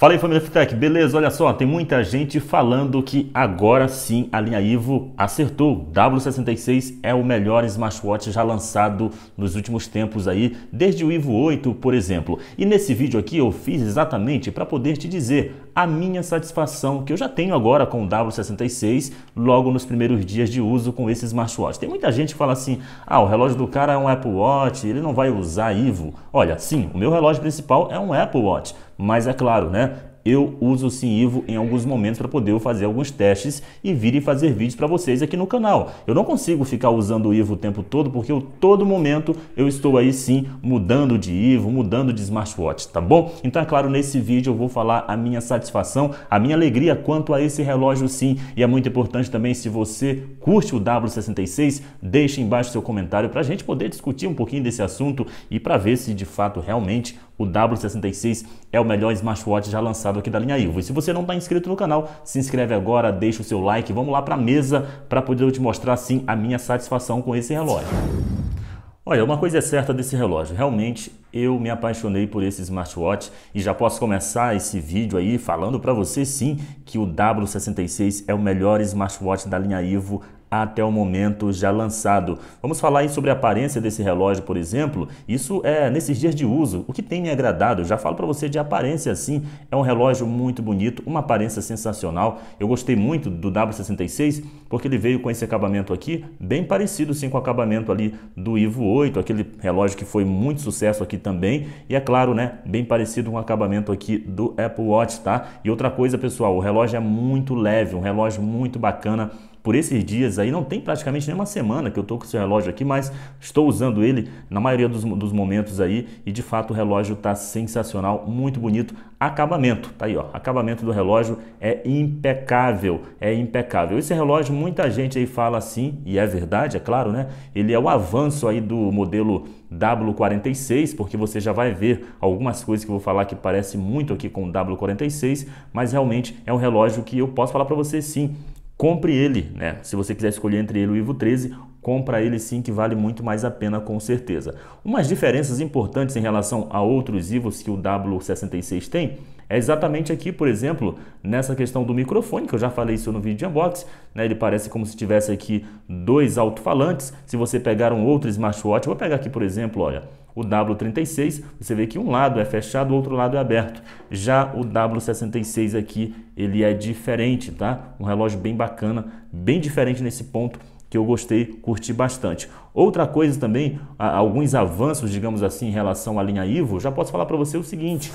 Fala aí família Fitec, beleza? Olha só, tem muita gente falando que agora sim a linha Ivo acertou. W66 é o melhor smartwatch já lançado nos últimos tempos aí, desde o Ivo 8, por exemplo. E nesse vídeo aqui eu fiz exatamente para poder te dizer a minha satisfação que eu já tenho agora com o W66 logo nos primeiros dias de uso com esse smartwatch. Tem muita gente que fala assim, ah, o relógio do cara é um Apple Watch, ele não vai usar Ivo. Olha, sim, o meu relógio principal é um Apple Watch. Mas é claro, né? eu uso sim Ivo em alguns momentos para poder fazer alguns testes e vir e fazer vídeos para vocês aqui no canal. Eu não consigo ficar usando o Ivo o tempo todo porque eu, todo momento eu estou aí sim mudando de Ivo, mudando de smartwatch, tá bom? Então é claro, nesse vídeo eu vou falar a minha satisfação, a minha alegria quanto a esse relógio sim. E é muito importante também se você curte o W66, deixe embaixo seu comentário para a gente poder discutir um pouquinho desse assunto e para ver se de fato realmente o W66 é o melhor smartwatch já lançado aqui da linha Ivo. E se você não está inscrito no canal, se inscreve agora, deixa o seu like, vamos lá para a mesa para poder te mostrar sim a minha satisfação com esse relógio. Olha, uma coisa é certa desse relógio, realmente eu me apaixonei por esse smartwatch e já posso começar esse vídeo aí falando para você sim que o W66 é o melhor smartwatch da linha Ivo até o momento já lançado. Vamos falar aí sobre a aparência desse relógio, por exemplo. Isso é nesses dias de uso, o que tem me agradado. Eu já falo para você de aparência assim, é um relógio muito bonito, uma aparência sensacional. Eu gostei muito do W66 porque ele veio com esse acabamento aqui, bem parecido sim com o acabamento ali do Ivo 8, aquele relógio que foi muito sucesso aqui também. E é claro, né, bem parecido com o acabamento aqui do Apple Watch, tá? E outra coisa, pessoal, o relógio é muito leve, um relógio muito bacana por esses dias aí. Não tem praticamente nenhuma semana que eu estou com esse relógio aqui, mas estou usando ele na maioria dos, dos momentos aí e de fato o relógio está sensacional, muito bonito. Acabamento, tá aí ó, acabamento do relógio é impecável, é impecável. Esse relógio muita gente aí fala assim, e é verdade, é claro, né? Ele é o avanço aí do modelo W46, porque você já vai ver algumas coisas que eu vou falar que parece muito aqui com o W46, mas realmente é um relógio que eu posso falar para você sim, compre ele, né? Se você quiser escolher entre ele e o Ivo 13, compra ele sim que vale muito mais a pena com certeza. Umas diferenças importantes em relação a outros Ivos que o W66 tem é exatamente aqui, por exemplo, nessa questão do microfone, que eu já falei isso no vídeo de unboxing, né? ele parece como se tivesse aqui dois alto-falantes. Se você pegar um outro smartwatch, vou pegar aqui, por exemplo, olha, o W36, você vê que um lado é fechado, o outro lado é aberto. Já o W66 aqui, ele é diferente, tá? Um relógio bem bacana, bem diferente nesse ponto que eu gostei, curti bastante. Outra coisa também, alguns avanços, digamos assim, em relação à linha Ivo, já posso falar para você o seguinte.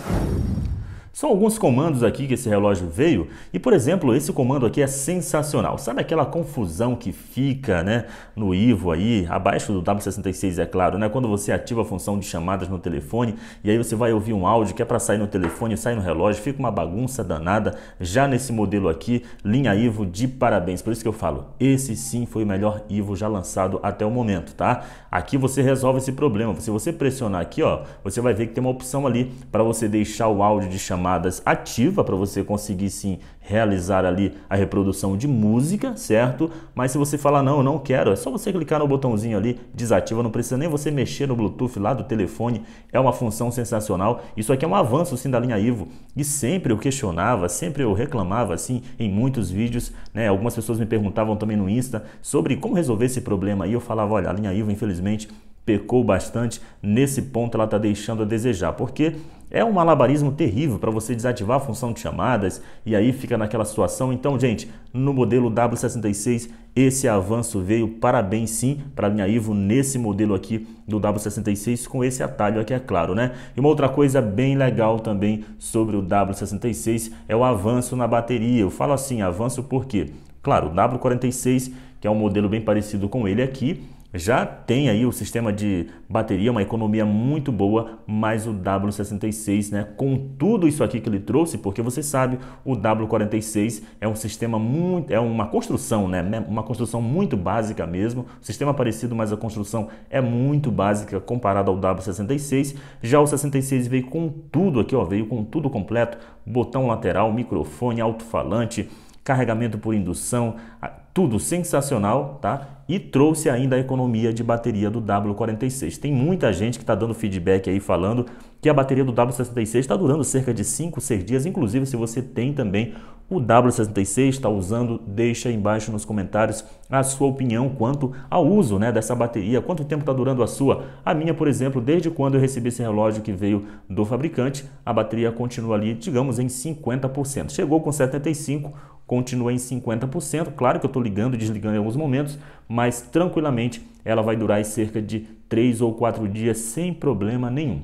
São alguns comandos aqui que esse relógio veio e, por exemplo, esse comando aqui é sensacional. Sabe aquela confusão que fica né, no Ivo aí, abaixo do W66 é claro, né, quando você ativa a função de chamadas no telefone e aí você vai ouvir um áudio que é para sair no telefone, sai no relógio, fica uma bagunça danada. Já nesse modelo aqui, linha Ivo de parabéns. Por isso que eu falo, esse sim foi o melhor Ivo já lançado até o momento, tá? Aqui você resolve esse problema. Se você pressionar aqui, ó, você vai ver que tem uma opção ali para você deixar o áudio de chamada chamadas ativa para você conseguir sim realizar ali a reprodução de música, certo? Mas se você falar não, eu não quero, é só você clicar no botãozinho ali, desativa, não precisa nem você mexer no Bluetooth lá do telefone. É uma função sensacional. Isso aqui é um avanço sim da linha Ivo. E sempre eu questionava, sempre eu reclamava assim em muitos vídeos, né? Algumas pessoas me perguntavam também no Insta sobre como resolver esse problema e eu falava, olha, a linha Ivo infelizmente pecou bastante. Nesse ponto, ela está deixando a desejar, porque é um malabarismo terrível para você desativar a função de chamadas e aí fica naquela situação. Então, gente, no modelo W66, esse avanço veio, parabéns sim para a linha Ivo nesse modelo aqui do W66 com esse atalho aqui, é claro, né? E uma outra coisa bem legal também sobre o W66 é o avanço na bateria. Eu falo assim, avanço porque, claro, o W46, que é um modelo bem parecido com ele aqui, já tem aí o sistema de bateria, uma economia muito boa, mais o W66, né? Com tudo isso aqui que ele trouxe, porque você sabe, o W46 é um sistema muito, é uma construção, né? Uma construção muito básica mesmo, sistema parecido, mas a construção é muito básica comparado ao W66. Já o 66 veio com tudo aqui, ó, veio com tudo completo, botão lateral, microfone, alto-falante, carregamento por indução, tudo sensacional, tá? E trouxe ainda a economia de bateria do W46. Tem muita gente que está dando feedback aí falando que a bateria do W66 está durando cerca de 5, 6 dias. Inclusive, se você tem também o W66, está usando, deixa aí embaixo nos comentários a sua opinião quanto ao uso né, dessa bateria, quanto tempo está durando a sua. A minha, por exemplo, desde quando eu recebi esse relógio que veio do fabricante, a bateria continua ali, digamos, em 50%. Chegou com 75%, continua em 50%. Claro que eu estou ligando e desligando em alguns momentos, mas tranquilamente ela vai durar cerca de 3 ou 4 dias sem problema nenhum.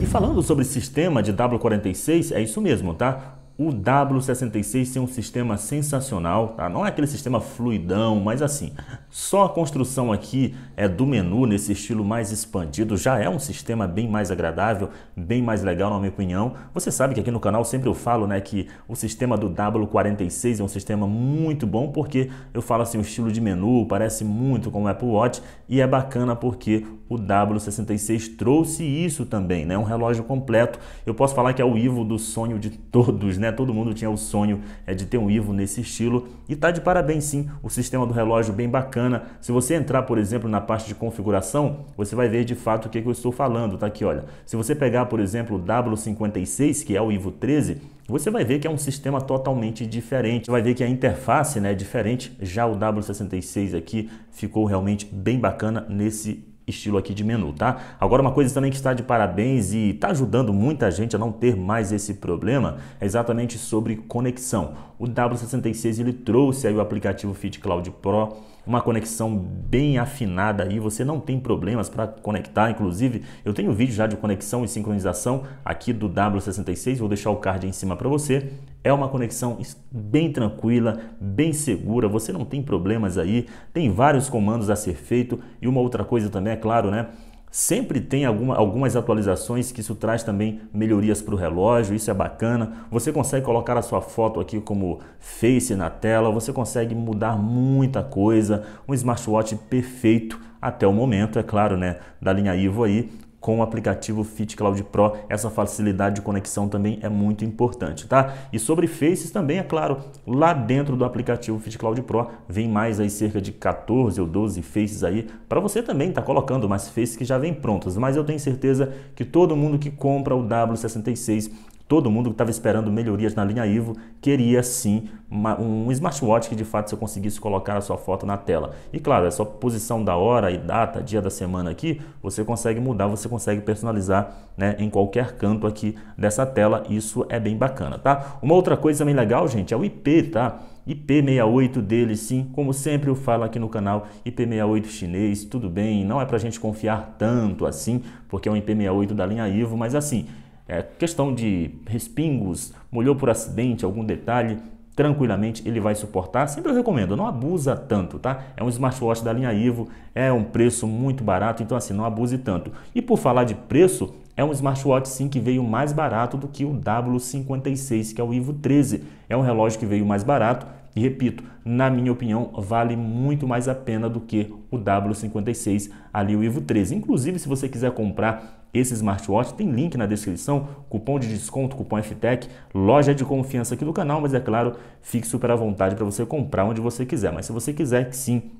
E falando sobre sistema de W46, é isso mesmo, tá? O W66 tem um sistema sensacional, tá? Não é aquele sistema fluidão, mas assim, só a construção aqui é do menu nesse estilo mais expandido já é um sistema bem mais agradável, bem mais legal na minha opinião. Você sabe que aqui no canal sempre eu falo, né, que o sistema do W46 é um sistema muito bom porque eu falo assim, o estilo de menu parece muito com o Apple Watch e é bacana porque o W66 trouxe isso também, né? Um relógio completo. Eu posso falar que é o Ivo do sonho de todos, né? Todo mundo tinha o sonho é de ter um Ivo nesse estilo e tá de parabéns sim, o sistema do relógio bem bacana bacana. Se você entrar, por exemplo, na parte de configuração, você vai ver de fato o que, que eu estou falando, tá aqui, olha. Se você pegar, por exemplo, o W56, que é o Ivo 13, você vai ver que é um sistema totalmente diferente. Você vai ver que a interface né, é diferente. Já o W66 aqui ficou realmente bem bacana nesse estilo aqui de menu, tá? Agora uma coisa também que está de parabéns e está ajudando muita gente a não ter mais esse problema é exatamente sobre conexão. O W66 ele trouxe aí o aplicativo Fit Cloud Pro uma conexão bem afinada aí, você não tem problemas para conectar. Inclusive, eu tenho vídeo já de conexão e sincronização aqui do W66, vou deixar o card aí em cima para você. É uma conexão bem tranquila, bem segura, você não tem problemas aí, tem vários comandos a ser feito. E uma outra coisa também, é claro, né? Sempre tem alguma, algumas atualizações que isso traz também melhorias para o relógio, isso é bacana. Você consegue colocar a sua foto aqui como face na tela, você consegue mudar muita coisa. Um smartwatch perfeito até o momento, é claro, né? Da linha Ivo aí, com o aplicativo Fit Cloud Pro, essa facilidade de conexão também é muito importante, tá? E sobre Faces também, é claro, lá dentro do aplicativo Fit Cloud Pro vem mais aí cerca de 14 ou 12 Faces aí, para você também tá colocando mais Faces que já vem prontas, mas eu tenho certeza que todo mundo que compra o W66 Todo mundo que estava esperando melhorias na linha Ivo queria sim uma, um smartwatch que de fato você conseguisse colocar a sua foto na tela. E claro, a sua posição da hora e data, dia da semana aqui, você consegue mudar, você consegue personalizar né, em qualquer canto aqui dessa tela. Isso é bem bacana, tá? Uma outra coisa bem legal, gente, é o IP, tá? IP68 dele sim, como sempre eu falo aqui no canal, IP68 chinês, tudo bem, não é pra gente confiar tanto assim, porque é um IP68 da linha Ivo, mas assim, é, questão de respingos, molhou por acidente, algum detalhe, tranquilamente ele vai suportar. Sempre eu recomendo, não abusa tanto, tá? É um smartwatch da linha Ivo, é um preço muito barato, então assim, não abuse tanto. E por falar de preço, é um smartwatch sim que veio mais barato do que o W56, que é o Ivo 13. É um relógio que veio mais barato e repito, na minha opinião, vale muito mais a pena do que o W56 ali o Ivo 13. Inclusive, se você quiser comprar esse smartwatch. Tem link na descrição, cupom de desconto, cupom FTEC, loja de confiança aqui do canal, mas é claro, fique super à vontade para você comprar onde você quiser. Mas se você quiser, sim,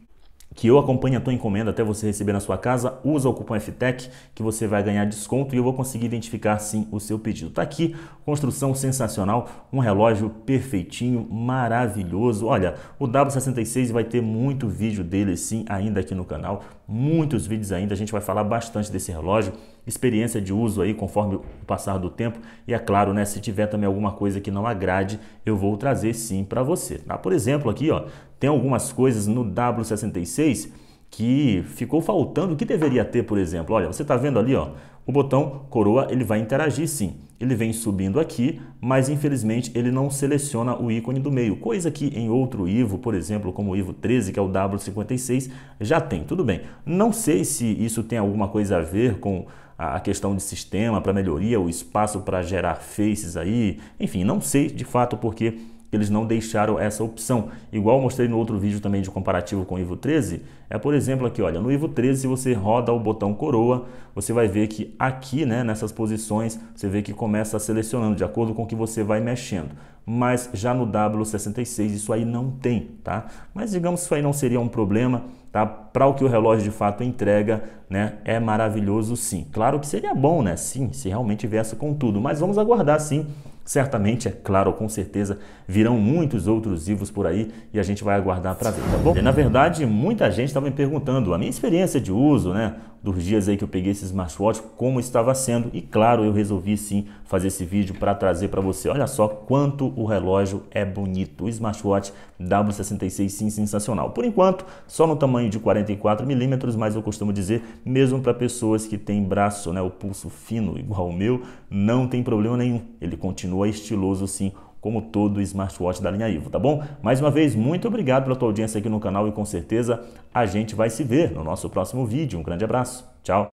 que eu acompanhe a tua encomenda até você receber na sua casa, usa o cupom FTEC que você vai ganhar desconto e eu vou conseguir identificar sim o seu pedido. Tá aqui, construção sensacional, um relógio perfeitinho, maravilhoso. Olha, o W66 vai ter muito vídeo dele sim ainda aqui no canal, muitos vídeos ainda, a gente vai falar bastante desse relógio experiência de uso aí conforme o passar do tempo. E é claro, né, se tiver também alguma coisa que não agrade, eu vou trazer sim para você. Tá? Por exemplo, aqui ó, tem algumas coisas no W66 que ficou faltando, o que deveria ter, por exemplo? Olha, você está vendo ali, ó, o botão coroa, ele vai interagir sim. Ele vem subindo aqui, mas infelizmente ele não seleciona o ícone do meio, coisa que em outro Ivo, por exemplo, como o Ivo 13, que é o W56, já tem, tudo bem. Não sei se isso tem alguma coisa a ver com a questão de sistema para melhoria, o espaço para gerar faces aí, enfim, não sei de fato porque que eles não deixaram essa opção. Igual mostrei no outro vídeo também de comparativo com o Ivo 13, é por exemplo aqui, olha, no Ivo 13 se você roda o botão coroa, você vai ver que aqui, né, nessas posições, você vê que começa selecionando de acordo com o que você vai mexendo. Mas já no W66 isso aí não tem, tá? Mas digamos que isso aí não seria um problema, tá? Para o que o relógio de fato entrega, né? É maravilhoso sim. Claro que seria bom, né? Sim, se realmente viesse com tudo, mas vamos aguardar sim Certamente, é claro, com certeza, virão muitos outros livros por aí e a gente vai aguardar para ver, tá bom? E, na verdade, muita gente estava tá me perguntando, a minha experiência de uso, né? dos dias aí que eu peguei esse smartwatch, como estava sendo. E claro, eu resolvi sim fazer esse vídeo para trazer para você. Olha só quanto o relógio é bonito. O smartwatch W66 sim, sensacional. Por enquanto, só no tamanho de 44 milímetros, mas eu costumo dizer, mesmo para pessoas que têm braço, né, o pulso fino igual o meu, não tem problema nenhum. Ele continua estiloso sim como todo smartwatch da linha Ivo, tá bom? Mais uma vez, muito obrigado pela tua audiência aqui no canal e com certeza a gente vai se ver no nosso próximo vídeo. Um grande abraço, tchau!